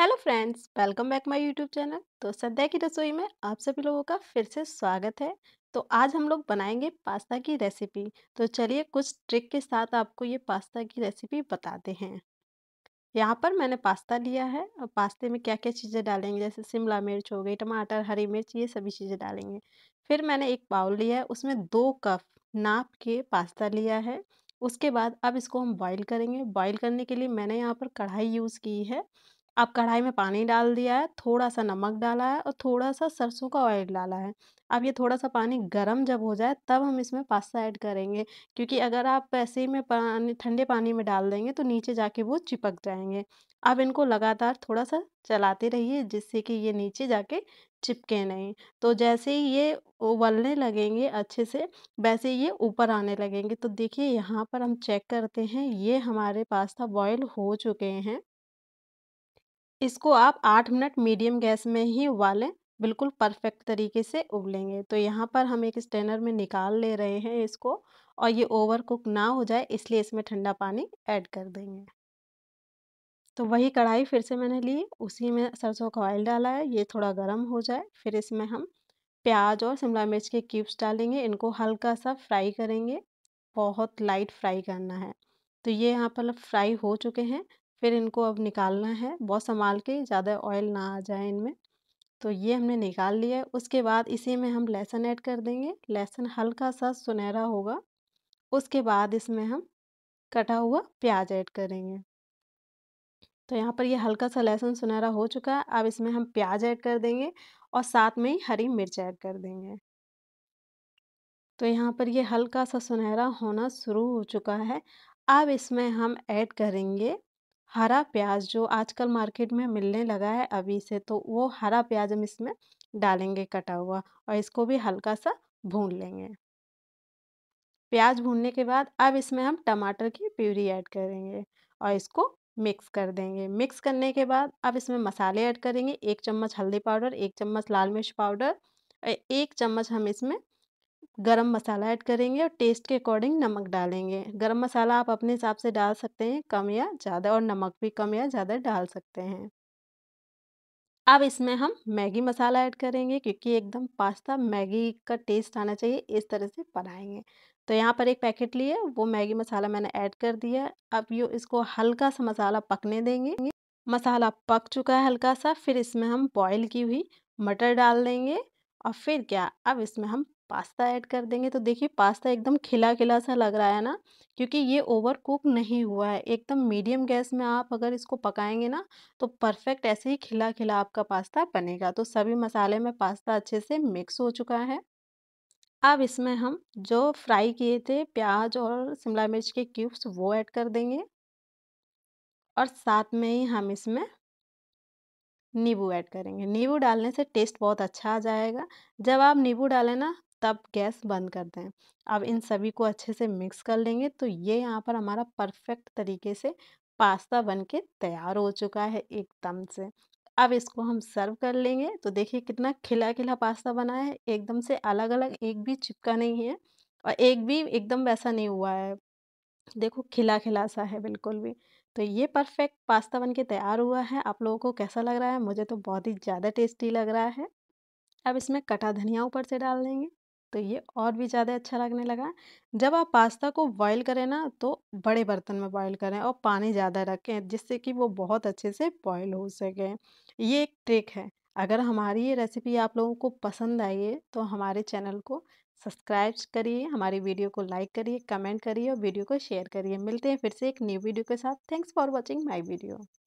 Hello friends welcome back my YouTube channel तो सद्या की रसोई में आप सभी लोगों का फिर से स्वागत है तो आज हम लोग बनाएंगे पास्ता की रेसिपी तो चलिए कुछ ट्रिक के साथ आपको ये पास्ता की रेसिपी बताते हैं यहाँ पर मैंने पास्ता लिया है और पास्ते में क्या क्या चीज़ें डालेंगे जैसे शिमला मिर्च हो गई टमाटर हरी मिर्च ये सभी चीज़ें डालेंगे फिर मैंने एक बाउल लिया है उसमें दो कप नाप के पास्ता लिया है उसके बाद अब इसको हम बॉईल करेंगे बॉईल करने के लिए मैंने यहाँ पर कढ़ाई यूज़ की है आप कढ़ाई में पानी डाल दिया है थोड़ा सा नमक डाला है और थोड़ा सा सरसों का ऑयल डाला है अब ये थोड़ा सा पानी गर्म जब हो जाए तब हम इसमें पास्ता ऐड करेंगे क्योंकि अगर आप ऐसे ही में पानी ठंडे पानी में डाल देंगे तो नीचे जाके वो चिपक जाएंगे अब इनको लगातार थोड़ा सा चलाते रहिए जिससे कि ये नीचे जाके चिपके नहीं तो जैसे ही ये उबलने लगेंगे अच्छे से वैसे ये ऊपर आने लगेंगे तो देखिए यहाँ पर हम चेक करते हैं ये हमारे पास्ता बॉयल हो चुके हैं इसको आप आठ मिनट मीडियम गैस में ही उबालें बिल्कुल परफेक्ट तरीके से उबलेंगे तो यहाँ पर हम एक स्टेनर में निकाल ले रहे हैं इसको और ये ओवर कुक ना हो जाए इसलिए इसमें ठंडा पानी ऐड कर देंगे तो वही कढ़ाई फिर से मैंने ली उसी में सरसों का ऑयल डाला है ये थोड़ा गर्म हो जाए फिर इसमें हम प्याज और शिमला मिर्च के क्यूब्स डालेंगे इनको हल्का सा फ्राई करेंगे बहुत लाइट फ्राई करना है तो ये यहाँ पर फ्राई हो चुके हैं फिर इनको अब निकालना है बहुत संभाल के ज़्यादा ऑयल ना आ जाए इनमें तो ये हमने निकाल लिया है उसके बाद इसी में हम लहसुन ऐड कर देंगे लहसुन हल्का सा सुनहरा होगा उसके बाद इसमें हम कटा हुआ प्याज ऐड करेंगे तो यहाँ पर ये हल्का सा लहसुन सुनहरा हो चुका है अब इसमें हम प्याज ऐड कर देंगे और साथ में ही हरी मिर्च ऐड कर देंगे तो यहाँ पर ये हल्का सा सुनहरा होना शुरू हो चुका है अब इसमें हम ऐड करेंगे हरा प्याज़ जो आजकल मार्केट में मिलने लगा है अभी से तो वो हरा प्याज़ हम इसमें डालेंगे कटा हुआ और इसको भी हल्का सा भून लेंगे प्याज भूनने के बाद अब इसमें हम टमाटर की प्यूरी ऐड करेंगे और इसको मिक्स कर देंगे मिक्स करने के बाद अब इसमें मसाले ऐड करेंगे एक चम्मच हल्दी पाउडर एक चम्मच लाल मिर्च पाउडर एक चम्मच हम इसमें गरम मसाला ऐड करेंगे और टेस्ट के अकॉर्डिंग नमक डालेंगे गरम मसाला आप अपने हिसाब से डाल सकते हैं कम या ज़्यादा और नमक भी कम या ज़्यादा डाल सकते हैं अब इसमें हम मैगी मसाला ऐड करेंगे क्योंकि एकदम पास्ता मैगी का टेस्ट आना चाहिए इस तरह से बनाएंगे तो यहाँ पर एक पैकेट लिए वो मैगी मसाला मैंने ऐड कर दिया अब यू इसको हल्का सा मसाला पकने देंगे मसाला पक चुका है हल्का सा फिर इसमें हम बॉईल की हुई मटर डाल देंगे और फिर क्या अब इसमें हम पास्ता ऐड कर देंगे तो देखिए पास्ता एकदम खिला खिला सा लग रहा है ना क्योंकि ये ओवर कुक नहीं हुआ है एकदम मीडियम गैस में आप अगर इसको पकाएंगे ना तो परफेक्ट ऐसे ही खिला खिला आपका पास्ता बनेगा तो सभी मसाले में पास्ता अच्छे से मिक्स हो चुका है अब इसमें हम जो फ्राई किए थे प्याज और शिमला मिर्च के क्यूब्स वो ऐड कर देंगे और साथ में ही हम इसमें नींबू ऐड करेंगे नींबू डालने से टेस्ट बहुत अच्छा आ जाएगा जब आप नींबू डालें ना तब गैस बंद कर दें अब इन सभी को अच्छे से मिक्स कर लेंगे तो ये यहाँ पर हमारा परफेक्ट तरीके से पास्ता बन के तैयार हो चुका है एकदम से अब इसको हम सर्व कर लेंगे तो देखिए कितना खिला खिला पास्ता बना है एकदम से अलग अलग एक भी चिपका नहीं है और एक भी एकदम वैसा नहीं हुआ है देखो खिला खिला सा है बिल्कुल भी तो ये परफेक्ट पास्ता बन के तैयार हुआ है आप लोगों को कैसा लग रहा है मुझे तो बहुत ही ज़्यादा टेस्टी लग रहा है अब इसमें कटा धनिया ऊपर से डाल देंगे तो ये और भी ज़्यादा अच्छा लगने लगा। जब आप पास्ता को बॉयल करें ना तो बड़े बर्तन में बॉयल करें और पानी ज़्यादा रखें जिससे कि वो बहुत अच्छे से बॉयल हो सके। ये एक ट्रिक है। अगर हमारी ये रेसिपी आप लोगों को पसंद आई है तो हमारे चैनल को सब्सक्राइब करिए, हमारी वीडियो को लाइक करिए, कमेंट करिए और वीडियो को शेयर करिए। मिलते हैं फिर से एक न्यू वीडियो के साथ। Thanks for watching my video.